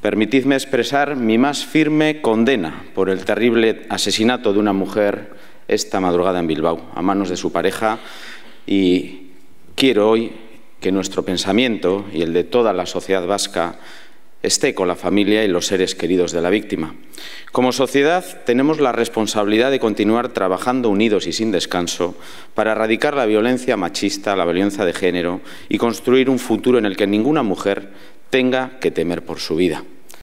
Permitidme expresar mi más firme condena por el terrible asesinato de una mujer esta madrugada en Bilbao, a manos de su pareja, y quiero hoy que nuestro pensamiento y el de toda la sociedad vasca esté con la familia y los seres queridos de la víctima. Como sociedad tenemos la responsabilidad de continuar trabajando unidos y sin descanso para erradicar la violencia machista, la violencia de género y construir un futuro en el que ninguna mujer tenga que temer por su vida.